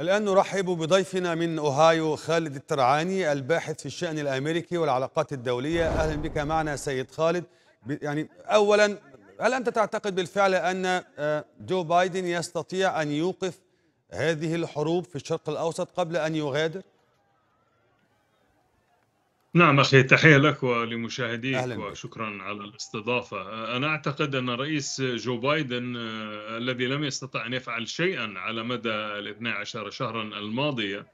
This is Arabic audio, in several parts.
الآن نرحب بضيفنا من أوهايو خالد الترعاني الباحث في الشأن الأمريكي والعلاقات الدولية أهلا بك معنا سيد خالد يعني أولا هل أنت تعتقد بالفعل أن آه، جو بايدن يستطيع أن يوقف هذه الحروب في الشرق الأوسط قبل أن يغادر؟ نعم أخي تحية لك ولمشاهديك أهلا بك. وشكرا على الاستضافة أنا أعتقد أن رئيس جو بايدن آه، الذي لم يستطع أن يفعل شيئا على مدى الاثنى عشر شهرا الماضية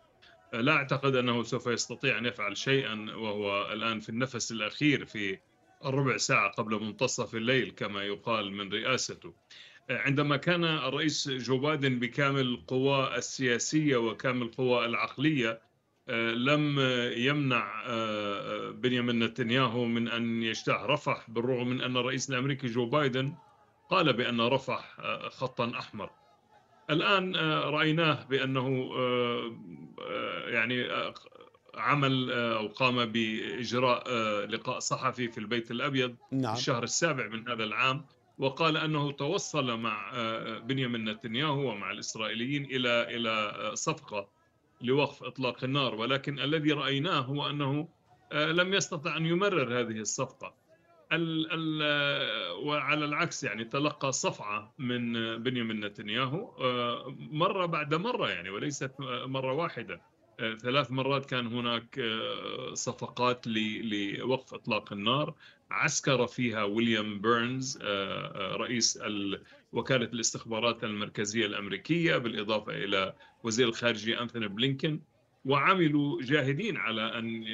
آه، لا أعتقد أنه سوف يستطيع أن يفعل شيئا وهو الآن في النفس الأخير في الربع ساعة قبل منتصف الليل كما يقال من رئاسته آه، عندما كان الرئيس جو بايدن بكامل القوى السياسية وكامل القوى العقلية لم يمنع آه، آه، بنيامين نتنياهو من أن يجتاح رفح بالرغم من أن الرئيس الأمريكي جو بايدن قال بأن رفح آه، خطا أحمر الآن رأيناه بأنه يعني عمل أو قام بإجراء لقاء صحفي في البيت الأبيض نعم. في الشهر السابع من هذا العام وقال انه توصل مع بنيامين نتنياهو ومع الاسرائيليين الى الى صفقه لوقف إطلاق النار ولكن الذي رأيناه هو أنه آه، لم يستطع أن يمرر هذه الصفقة ال ال آه، وعلى العكس يعني تلقى صفعة من آه، بنيامين نتنياهو مرة بعد مرة يعني وليست مرة واحدة آه، ثلاث مرات كان هناك آه، صفقات لوقف اطلاق النار عسكر فيها ويليام بيرنز آه، رئيس وكاله الاستخبارات المركزيه الامريكيه بالاضافه الى وزير الخارجيه انثوني بلينكن وعملوا جاهدين على ان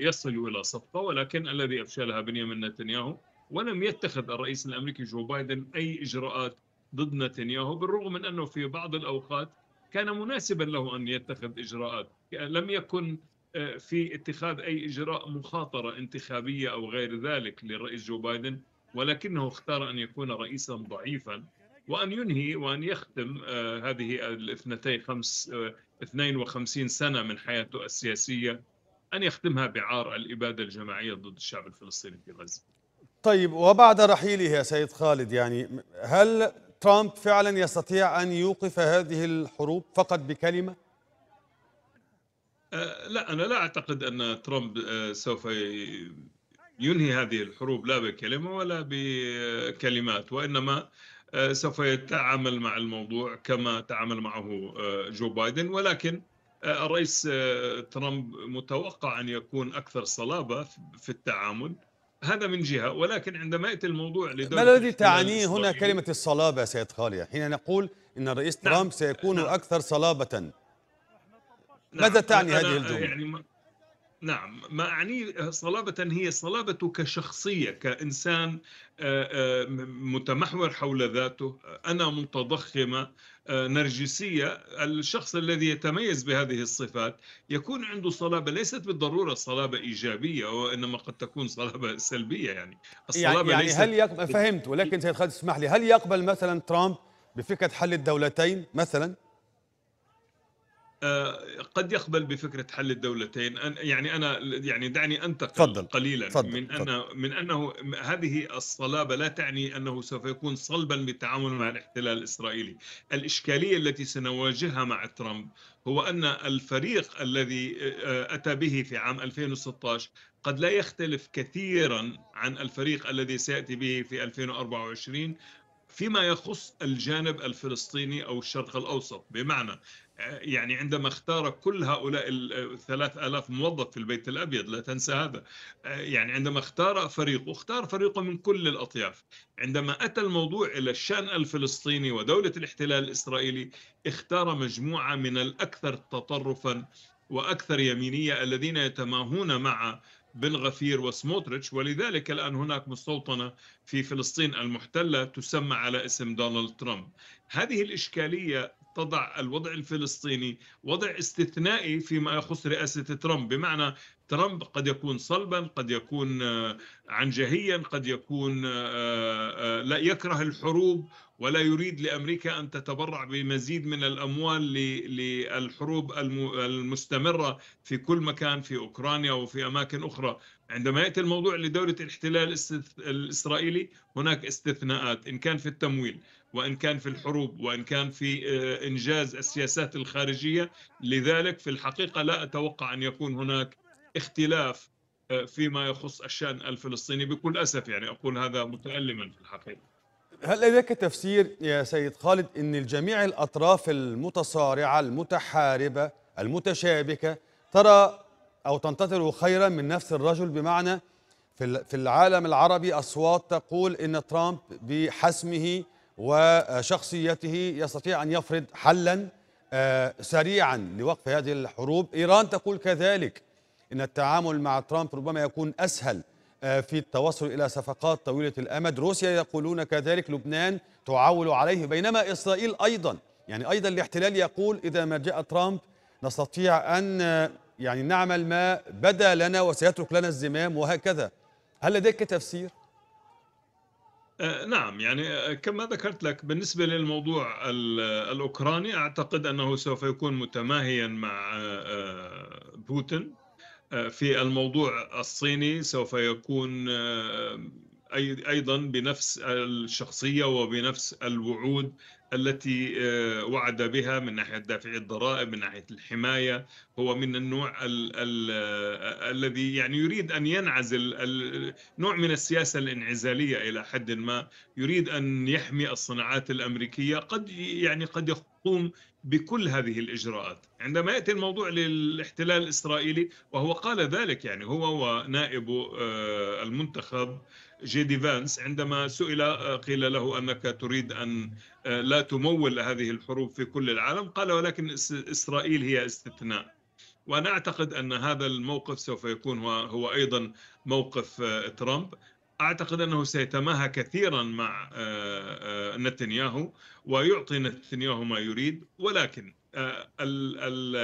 يصلوا الى صفقه ولكن الذي افشلها بنيامين نتنياهو ولم يتخذ الرئيس الامريكي جو بايدن اي اجراءات ضد نتنياهو بالرغم من انه في بعض الاوقات كان مناسبا له أن يتخذ إجراءات لم يكن آه، في اتخاذ أي إجراء مخاطرة انتخابية أو غير ذلك للرئيس جو بايدن ولكنه اختار أن يكون رئيسا ضعيفا وأن ينهي وأن يختم آه، هذه الاثنتي خمس 52 آه، سنة من حياته السياسية أن يختمها بعار الإبادة الجماعية ضد الشعب الفلسطيني في غزة طيب وبعد رحيله يا سيد خالد يعني هل ترامب فعلا يستطيع أن يوقف هذه الحروب فقط بكلمة؟ أه، لا أنا لا أعتقد أن ترامب أه، سوف ينهي هذه الحروب لا بكلمة ولا بكلمات وإنما أه، سوف يتعامل مع الموضوع كما تعامل معه جو بايدن ولكن الرئيس ترامب متوقع أن يكون أكثر صلابة في التعامل هذا من جهة ولكن عندما يأتي الموضوع لدولة ما الذي تعنيه هنا كلمة الصلابة سيد خالية حين نقول أن الرئيس نعم. ترامب سيكون نعم. أكثر صلابة ماذا تعني هذه الجملة؟ يعني نعم ما أعنيه صلابة هي صلابة كشخصية كإنسان آه، آه، متمحور حول ذاته أنا متضخمة آه، نرجسية الشخص الذي يتميز بهذه الصفات يكون عنده صلابة ليست بالضرورة صلابة إيجابية وإنما قد تكون صلابة سلبية يعني, يعني- الصلابة يعني ليست هل يقبل فهمت ولكن سيد خالد اسمح لي هل يقبل مثلا ترامب بفكرة حل الدولتين مثلا آه، قد يقبل بفكره حل الدولتين يعني انا يعني دعني انتقل فضل. قليلا فضل. من ان فضل. من انه هذه الصلابه لا تعني انه سوف يكون صلبا بالتعامل مع الاحتلال الاسرائيلي الاشكاليه التي سنواجهها مع ترامب هو ان الفريق الذي آه، اتى به في عام 2016 قد لا يختلف كثيرا عن الفريق الذي سياتي به في 2024 فيما يخص الجانب الفلسطيني او الشرق الاوسط بمعنى يعني عندما اختار كل هؤلاء الثلاث آلاف موظف في البيت الأبيض لا تنسى هذا يعني عندما اختار فريقه اختار فريقه من كل الأطياف عندما أتى الموضوع إلى الشأن الفلسطيني ودولة الاحتلال الإسرائيلي اختار مجموعة من الأكثر تطرفا وأكثر يمينية الذين يتماهون مع بن غفير وسموتريتش ولذلك الآن هناك مستوطنة في فلسطين المحتلة تسمى على اسم دونالد ترامب هذه الإشكالية تضع الوضع الفلسطيني وضع استثنائي فيما يخص رئاسة ترامب بمعنى ترامب قد يكون صلبا قد يكون آه، عنجهيا قد يكون آه، آه، لا يكره الحروب ولا يريد لأمريكا أن تتبرع بمزيد من الأموال للحروب المستمرة في كل مكان في أوكرانيا وفي أماكن أخرى عندما يأتي الموضوع لدولة الاحتلال الإسرائيلي هناك استثناءات إن كان في التمويل وإن كان في الحروب وإن كان في آه، إنجاز السياسات الخارجية لذلك في الحقيقة لا أتوقع أن يكون هناك اختلاف آه، فيما يخص الشأن الفلسطيني بكل أسف يعني أقول هذا متألما في الحقيقة هل لديك تفسير يا سيد خالد ان الجميع الاطراف المتصارعه المتحاربه المتشابكه ترى او تنتظر خيرا من نفس الرجل بمعنى في العالم العربي اصوات تقول ان ترامب بحسمه وشخصيته يستطيع أن يفرض حلا آه، سريعا لوقف هذه الحروب إيران تقول كذلك إن التعامل مع ترامب ربما يكون أسهل آه، في التوصل إلى صفقات طويلة الأمد روسيا يقولون كذلك لبنان تعول عليه بينما إسرائيل أيضا يعني أيضا الاحتلال يقول إذا ما جاء ترامب نستطيع أن آه، يعني نعمل ما بدا لنا وسيترك لنا الزمام وهكذا هل لديك تفسير؟ آه، نعم يعني آه، كما ذكرت لك بالنسبة للموضوع آه، الأوكراني أعتقد أنه سوف يكون متماهيا مع بوتين في الموضوع الصيني سوف يكون ايضا بنفس الشخصيه وبنفس الوعود التي آه، وعد بها من ناحيه دافع الضرائب من ناحيه الحمايه هو من النوع ال ال آه، الذي يعني يريد ان ينعزل نوع من السياسه الانعزاليه الى حد ما يريد ان يحمي الصناعات الامريكيه قد يعني قد تقوم بكل هذه الإجراءات عندما يأتي الموضوع للاحتلال الإسرائيلي وهو قال ذلك يعني هو ونائب آه، المنتخب جيدي فانس عندما سئل آه، قيل له أنك تريد أن آه، لا تمول هذه الحروب في كل العالم قال ولكن إسرائيل هي استثناء وانا اعتقد ان هذا الموقف سوف يكون هو, ايضا موقف ترامب اعتقد انه سيتماهى كثيرا مع آه، آه، نتنياهو ويعطي نتنياهو ما يريد ولكن آه، ال ال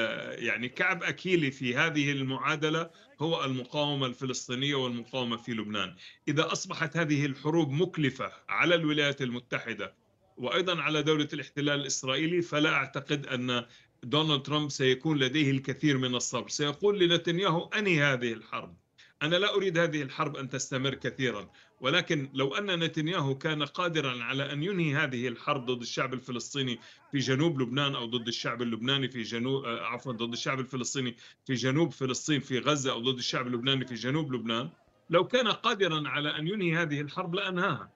يعني كعب اكيلي في هذه المعادله هو المقاومه الفلسطينيه والمقاومه في لبنان، اذا اصبحت هذه الحروب مكلفه على الولايات المتحده وايضا على دوله الاحتلال الاسرائيلي فلا اعتقد ان دونالد ترامب سيكون لديه الكثير من الصبر، سيقول لنتنياهو انهي هذه الحرب. أنا لا أريد هذه الحرب أن تستمر كثيرا ولكن لو أن نتنياهو كان قادرا على أن ينهي هذه الحرب ضد الشعب الفلسطيني في جنوب لبنان أو ضد الشعب اللبناني في جنوب آه، عفوا ضد الشعب الفلسطيني في جنوب فلسطين في غزة أو ضد الشعب اللبناني في جنوب لبنان لو كان قادرا على أن ينهي هذه الحرب لأنهاها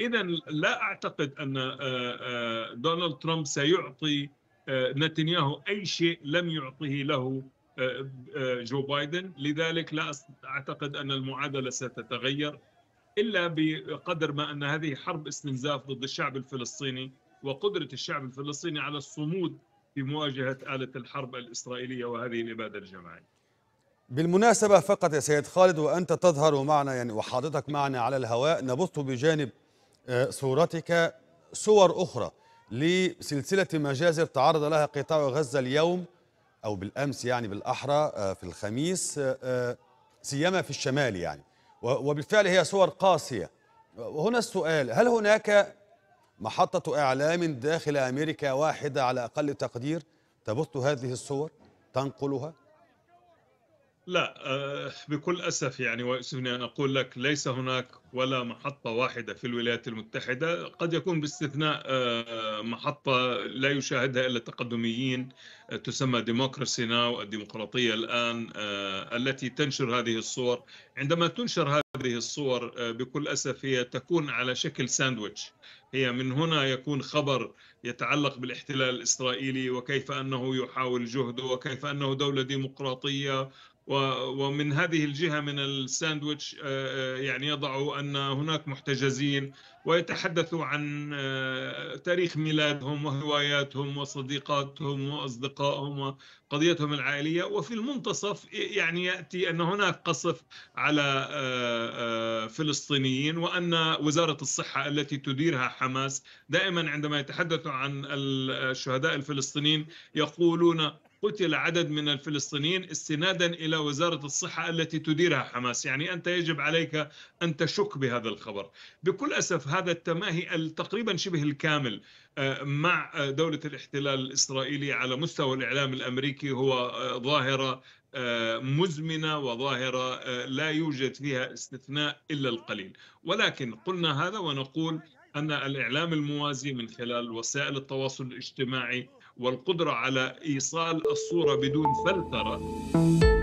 إذا لا أعتقد أن آه، آه، دونالد ترامب سيعطي نتنياهو أي شيء لم يعطه له آه، آه، جو بايدن لذلك لا أعتقد أن المعادلة ستتغير إلا بقدر ما أن هذه حرب استنزاف ضد الشعب الفلسطيني وقدرة الشعب الفلسطيني على الصمود في مواجهة آلة الحرب الإسرائيلية وهذه الإبادة الجماعية بالمناسبة فقط يا سيد خالد وأنت تظهر معنا يعني وحاضتك معنا على الهواء نبث بجانب آه، صورتك صور أخرى لسلسلة مجازر تعرض لها قطاع غزة اليوم او بالامس يعني بالاحرى آه، في الخميس آه، آه، سيما في الشمال يعني وبالفعل هي صور قاسيه وهنا السؤال هل هناك محطه اعلام داخل امريكا واحده على اقل تقدير تبث هذه الصور تنقلها لا آه، بكل أسف يعني ويسفني أن أقول لك ليس هناك ولا محطة واحدة في الولايات المتحدة قد يكون باستثناء آه، محطة لا يشاهدها إلا التقدميين آه، تسمى ديموكراسي ناو الديمقراطية الآن التي تنشر هذه الصور عندما تنشر هذه الصور بكل أسف هي تكون على شكل ساندويتش هي من هنا يكون خبر يتعلق بالاحتلال الإسرائيلي وكيف أنه يحاول جهده وكيف أنه دولة ديمقراطية ومن هذه الجهة من الساندويتش آه، آه، يعني يضعوا أن هناك محتجزين ويتحدثوا عن آه، تاريخ ميلادهم وهواياتهم وصديقاتهم وأصدقائهم وقضيتهم العائلية وفي المنتصف يعني يأتي أن هناك قصف على فلسطينيين وأن وزارة الصحة التي تديرها حماس دائما عندما يتحدثوا عن الشهداء الفلسطينيين يقولون قتل عدد من الفلسطينيين استنادا الى وزاره الصحه التي تديرها حماس، يعني انت يجب عليك ان تشك بهذا الخبر. بكل اسف هذا التماهي تقريبا شبه الكامل آه، مع آه، دوله الاحتلال الاسرائيلي على مستوى الاعلام الامريكي هو آه، ظاهره مزمنه وظاهره لا يوجد فيها استثناء الا القليل، ولكن قلنا هذا ونقول ان الاعلام الموازي من خلال وسائل التواصل الاجتماعي والقدره على ايصال الصوره بدون فلتره